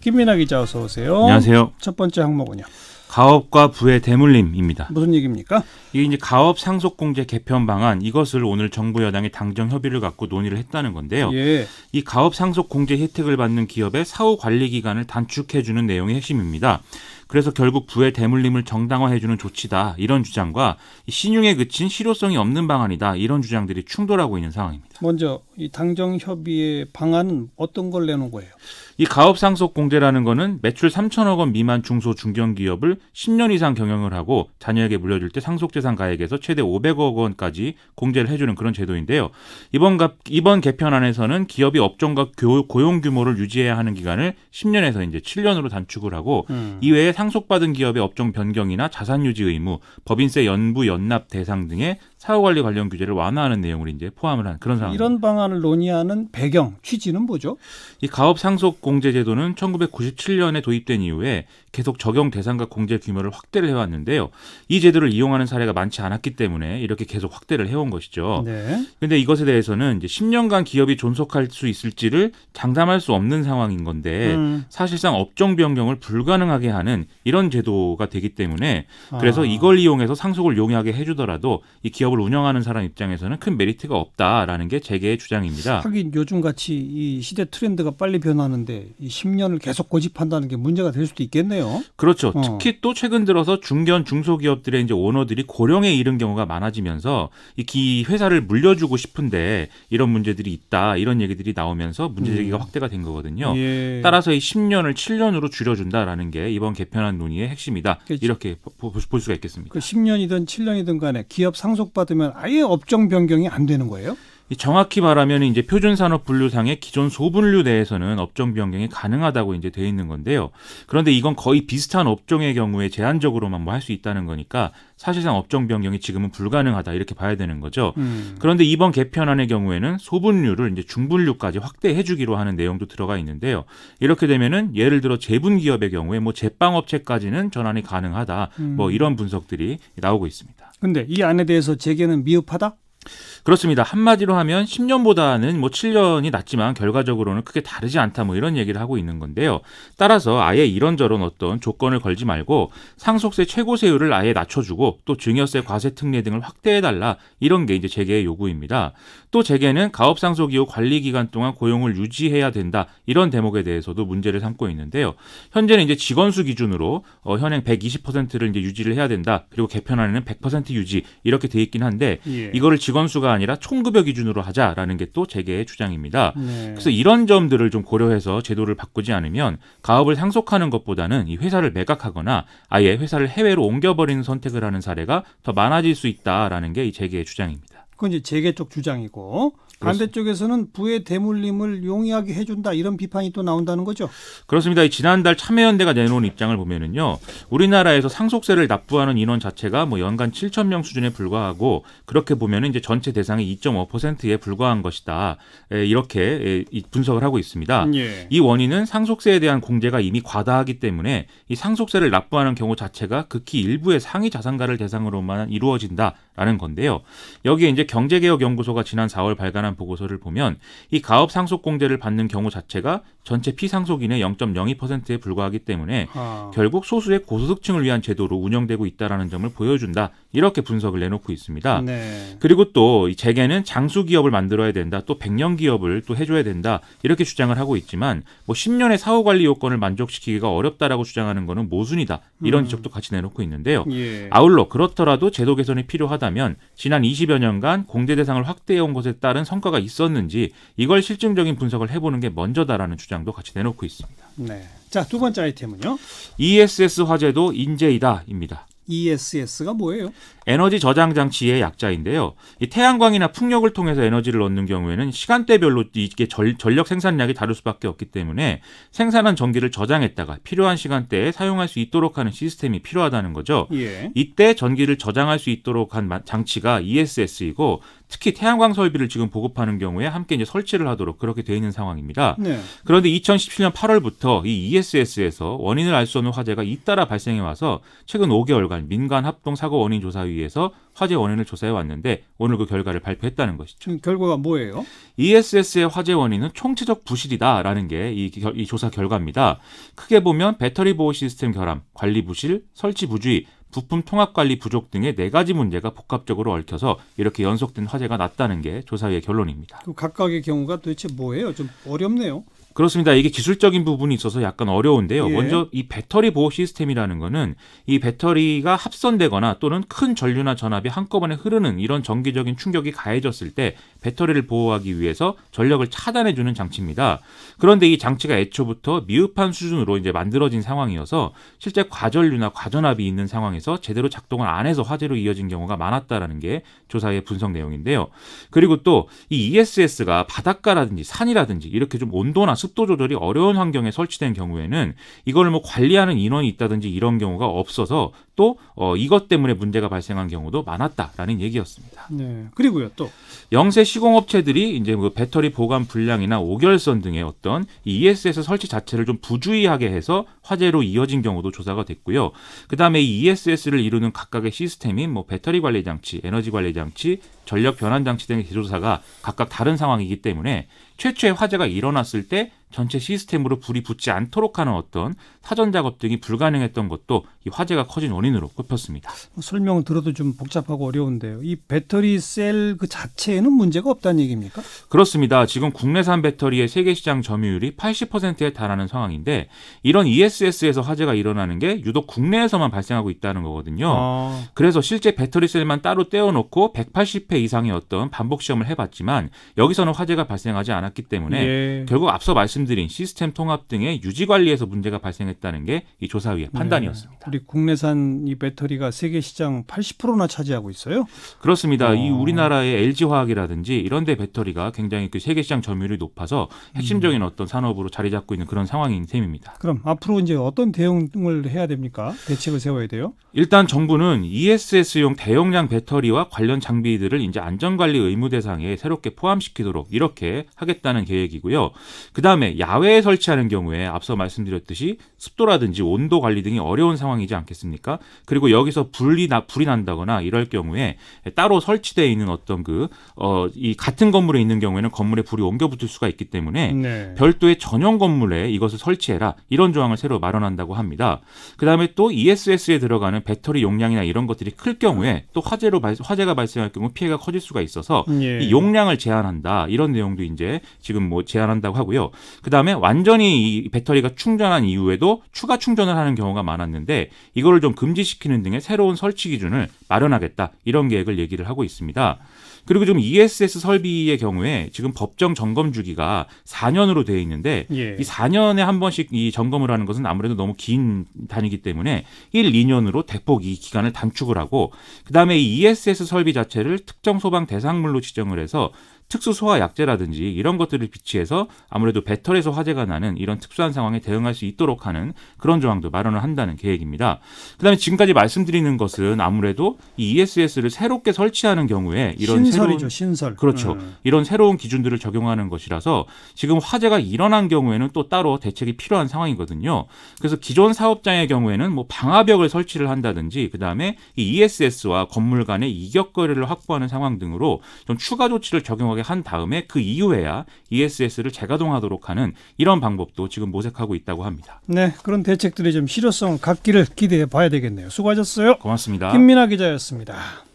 김민아 기자 어서 오세요. 안녕하세요. 첫 번째 항목은요. 가업과 부의 대물림입니다. 무슨 얘기입니까? 이게 이제 가업 상속공제 개편 방안 이것을 오늘 정부 여당이 당정 협의를 갖고 논의를 했다는 건데요. 예. 이 가업 상속공제 혜택을 받는 기업의 사후 관리 기간을 단축해 주는 내용이 핵심입니다. 그래서 결국 부의 대물림을 정당화해주는 조치다 이런 주장과 신용에 그친 실효성이 없는 방안이다 이런 주장들이 충돌하고 있는 상황입니다. 먼저 이 당정 협의의 방안은 어떤 걸 내놓은 거예요? 이 가업 상속 공제라는 거는 매출 3천억 원 미만 중소 중견 기업을 10년 이상 경영을 하고 자녀에게 물려줄 때 상속 재산 가액에서 최대 500억 원까지 공제를 해주는 그런 제도인데요. 이번 갑, 이번 개편안에서는 기업이 업종과 교, 고용 규모를 유지해야 하는 기간을 10년에서 이제 7년으로 단축을 하고 음. 이외에 상속받은 기업의 업종 변경이나 자산 유지 의무, 법인세 연부 연납 대상 등의 사후 관리 관련 규제를 완화하는 내용을 이제 포함을 한 그런 상황. 이런 방안을 논의하는 배경, 취지는 뭐죠? 이 가업 상속 공제 제도는 1997년에 도입된 이후에 계속 적용 대상과 공제 규모를 확대를 해왔는데요. 이 제도를 이용하는 사례가 많지 않았기 때문에 이렇게 계속 확대를 해온 것이죠. 그런데 네. 이것에 대해서는 이제 10년간 기업이 존속할 수 있을지를 장담할 수 없는 상황인 건데 음. 사실상 업종 변경을 불가능하게 하는 이런 제도가 되기 때문에 아. 그래서 아. 이걸 이용해서 상속을 용이하게 해주더라도 이 기업을 운영하는 사람 입장에서는 큰 메리트가 없다라는 게재계의 주장입니다. 하긴 요즘 같이 이 시대 트렌드가 빨리 변하는데 이 10년을 계속 고집한다는 게 문제가 될 수도 있겠네요. 하네요. 그렇죠. 어. 특히 또 최근 들어서 중견 중소기업들의 이제 오너들이 고령에 이른 경우가 많아지면서 이 회사를 물려주고 싶은데 이런 문제들이 있다 이런 얘기들이 나오면서 문제 제기가 음. 확대가 된 거거든요. 예. 따라서 이 10년을 7년으로 줄여준다라는 게 이번 개편안 논의의 핵심이다. 그치. 그렇죠. 이렇게 보, 볼 수가 있겠습니다. 그 10년이든 7년이든 간에 기업 상속받으면 아예 업종 변경이 안 되는 거예요? 정확히 말하면 이제 표준 산업 분류상의 기존 소분류 내에서는 업종 변경이 가능하다고 이제 돼 있는 건데요. 그런데 이건 거의 비슷한 업종의 경우에 제한적으로만 뭐 할 수 있다는 거니까 사실상 업종 변경이 지금은 불가능하다 이렇게 봐야 되는 거죠. 음. 그런데 이번 개편안의 경우에는 소분류를 이제 중분류까지 확대해 주기로 하는 내용도 들어가 있는데요. 이렇게 되면은 예를 들어 제분 기업의 경우에 뭐 제빵업체까지는 전환이 가능하다. 뭐 음. 뭐 이런 분석들이 나오고 있습니다. 근데 이 안에 대해서 재계는 미흡하다? 그렇습니다. 한마디로 하면 10년보다는 뭐 7년이 낫지만 결과적으로는 크게 다르지 않다 뭐 이런 얘기를 하고 있는 건데요. 따라서 아예 이런저런 어떤 조건을 걸지 말고 상속세 최고세율을 아예 낮춰주고 또 증여세 과세 특례 등을 확대해달라 이런 게 이제 재계의 요구입니다. 또 재계는 가업상속 이후 관리기간 동안 고용을 유지해야 된다 이런 대목에 대해서도 문제를 삼고 있는데요. 현재는 이제 직원수 기준으로 어, 현행 120%를 이제 유지를 해야 된다 그리고 개편안에는 100% 유지 이렇게 돼 있긴 한데 예. 이거를 직원 수가 아니라 총급여 기준으로 하자라는 게 또 재계의 주장입니다. 네. 그래서 이런 점들을 좀 고려해서 제도를 바꾸지 않으면 가업을 상속하는 것보다는 이 회사를 매각하거나 아예 회사를 해외로 옮겨버리는 선택을 하는 사례가 더 많아질 수 있다라는 게 이 재계의 주장입니다. 그건 이제 재계 쪽 주장이고 반대쪽에서는 부의 대물림을 용이하게 해준다 이런 비판이 또 나온다는 거죠. 그렇습니다. 지난달 참여연대가 내놓은 입장을 보면은요, 우리나라에서 상속세를 납부하는 인원 자체가 뭐 연간 7천 명 수준에 불과하고 그렇게 보면 이제 전체 대상의 2.5%에 불과한 것이다. 이렇게 분석을 하고 있습니다. 예. 이 원인은 상속세에 대한 공제가 이미 과다하기 때문에 이 상속세를 납부하는 경우 자체가 극히 일부의 상위 자산가를 대상으로만 이루어진다. 라는 건데요. 여기에 이제 경제개혁연구소가 지난 4월 발간한 보고서를 보면 이 가업 상속공제를 받는 경우 자체가 전체 피상속인의 0.02%에 불과하기 때문에 아. 결국 소수의 고소득층을 위한 제도로 운영되고 있다라는 점을 보여준다 이렇게 분석을 내놓고 있습니다. 네. 그리고 또 재계는 장수 기업을 만들어야 된다, 또 백년 기업을 또 해줘야 된다 이렇게 주장을 하고 있지만 뭐 10년의 사후 관리 요건을 만족시키기가 어렵다라고 주장하는 것은 모순이다 이런 음. 지적도 같이 내놓고 있는데요. 예. 아울러 그렇더라도 제도 개선이 필요하다. 한면 지난 20여 년간 공제 대상을 확대해온 것에 따른 성과가 있었는지 이걸 실증적인 분석을 해보는 게 먼저다라는 주장도 같이 내놓고 있습니다. 네. 자, 두 번째 아이템은요? ESS 화제도 인재이다입니다. ESS가 뭐예요? 에너지 저장 장치의 약자인데요. 이 태양광이나 풍력을 통해서 에너지를 얻는 경우에는 시간대별로 이게 전, 전력 생산량이 다를 수밖에 없기 때문에 생산한 전기를 저장했다가 필요한 시간대에 사용할 수 있도록 하는 시스템이 필요하다는 거죠. 예. 이때 전기를 저장할 수 있도록 한 장치가 ESS이고 특히 태양광 설비를 지금 보급하는 경우에 함께 이제 설치를 하도록 그렇게 돼 있는 상황입니다. 네. 그런데 2017년 8월부터 이 ESS에서 원인을 알 수 없는 화재가 잇따라 발생해 와서 최근 5개월간 민간 합동 사고 원인 조사위에서 화재 원인을 조사해 왔는데 오늘 그 결과를 발표했다는 것이죠. 음, 결과가 뭐예요? ESS의 화재 원인은 총체적 부실이다라는 게이 이 조사 결과입니다. 크게 보면 배터리 보호 시스템 결함, 관리 부실, 설치 부주의 부품 통합 관리 부족 등의 네 가지 문제가 복합적으로 얽혀서 이렇게 연속된 화재가 났다는 게 조사의 결론입니다. 그 각각의 경우가 도대체 뭐예요? 좀 어렵네요. 그렇습니다. 이게 기술적인 부분이 있어서 약간 어려운데요. 예. 먼저 이 배터리 보호 시스템이라는 거는 이 배터리가 합선되거나 또는 큰 전류나 전압이 한꺼번에 흐르는 이런 정기적인 충격이 가해졌을 때 배터리를 보호하기 위해서 전력을 차단해 주는 장치입니다. 그런데 이 장치가 애초부터 미흡한 수준으로 이제 만들어진 상황이어서 실제 과전류나 과전압이 있는 상황에서 제대로 작동을 안 해서 화재로 이어진 경우가 많았다라는 게 조사의 분석 내용인데요. 그리고 또 이 ESS가 바닷가라든지 산이라든지 이렇게 좀 온도나 습도 조절이 어려운 환경에 설치된 경우에는 이걸 뭐 관리하는 인원이 있다든지 이런 경우가 없어서 또 어, 이것 때문에 문제가 발생한 경우도 많았다라는 얘기였습니다. 네. 그리고요 또 영세 시공업체들이 이제 그 배터리 보관 불량이나 오결선 등의 어떤 ESS 설치 자체를 좀 부주의하게 해서 화재로 이어진 경우도 조사가 됐고요. 그다음에 이 ESS를 이루는 각각의 시스템인 뭐 배터리 관리 장치, 에너지 관리 장치, 전력 변환 장치 등의 조사가 각각 다른 상황이기 때문에 최초의 화재가 일어났을 때 전체 시스템으로 불이 붙지 않도록 하는 어떤 사전 작업 등이 불가능했던 것도 이 화재가 커진 원인으로 꼽혔습니다. 설명 들어도 좀 복잡하고 어려운데요. 이 배터리 셀 그 자체에는 문제가 없다는 얘기입니까? 그렇습니다. 지금 국내산 배터리의 세계 시장 점유율이 80%에 달하는 상황인데 이런 ESS에서 화재가 일어나는 게 유독 국내에서만 발생하고 있다는 거거든요. 아. 그래서 실제 배터리 셀만 따로 떼어놓고 180회 이상의 어떤 반복 시험을 해봤지만 여기서는 화재가 발생하지 않았기 때문에 예. 결국 앞서 말씀 말씀드린 시스템 통합 등의 유지 관리에서 문제가 발생했다는 게 이 조사위의 네. 판단이었습니다. 네. 우리 국내산 이 배터리가 세계 시장 80%나 차지하고 있어요? 그렇습니다. 어. 이 우리나라의 LG 화학이라든지 이런 데 배터리가 굉장히 그 세계 시장 점유율이 높아서 음. 핵심적인 음. 어떤 산업으로 자리 잡고 있는 그런 상황인 셈입니다. 그럼 앞으로 이제 어떤 대응을 해야 됩니까? 대책을 세워야 돼요? 일단 정부는 ESS용 대용량 배터리와 관련 장비들을 이제 안전관리 의무 대상에 새롭게 포함시키도록 이렇게 하겠다는 계획이고요. 그다음에 야외에 설치하는 경우에 앞서 말씀드렸듯이 습도라든지 온도 관리 등이 어려운 상황이지 않겠습니까? 그리고 여기서 불이 나 불이 난다거나 이럴 경우에 따로 설치되어 있는 어떤 그어이 같은 건물에 있는 경우에는 건물에 불이 옮겨 붙을 수가 있기 때문에 네. 별도의 전용 건물에 이것을 설치해라 이런 조항을 새로 마련한다고 합니다. 그다음에 또 ESS에 들어가는 배터리 용량이나 이런 것들이 클 경우에 또 화재로 발, 화재가 발생할 경우 피해가 커질 수가 있어서 예. 이 용량을 제한한다 이런 내용도 이제 지금 뭐 제한한다고 하고요. 그다음에 완전히 이 배터리가 충전한 이후에도 추가 충전을 하는 경우가 많았는데 이거를 좀 금지시키는 등의 새로운 설치 기준을 마련하겠다 이런 계획을 얘기를 하고 있습니다. 그리고 좀 ESS 설비의 경우에 지금 법정 점검 주기가 4년으로 되어 있는데 예. 이 4년에 한 번씩 이 점검을 하는 것은 아무래도 너무 긴 단위이기 때문에 1, 2년으로 대폭 이 기간을 단축을 하고 그다음에 이 ESS 설비 자체를 특정 소방 대상물로 지정을 해서 특수 소화 약제라든지 이런 것들을 비치해서 아무래도 배터리에서 화재가 나는 이런 특수한 상황에 대응할 수 있도록 하는 그런 조항도 마련을 한다는 계획입니다. 그다음에 지금까지 말씀드리는 것은 아무래도 이 ESS를 새롭게 설치하는 경우에 이런 신설이죠 새로운, 신설 그렇죠 음. 이런 새로운 기준들을 적용하는 것이라서 지금 화재가 일어난 경우에는 또 따로 대책이 필요한 상황이거든요. 그래서 기존 사업장의 경우에는 뭐 방화벽을 설치를 한다든지 그다음에 이 ESS와 건물 간의 이격거리를 확보하는 상황 등으로 좀 추가 조치를 적용하게 정확하게 한 다음에 그 이후에야 ESS를 재가동하도록 하는 이런 방법도 지금 모색하고 있다고 합니다. 네, 그런 대책들이 좀 실효성 갖기를 기대해 봐야 되겠네요. 수고하셨어요. 고맙습니다. 김민아 기자였습니다.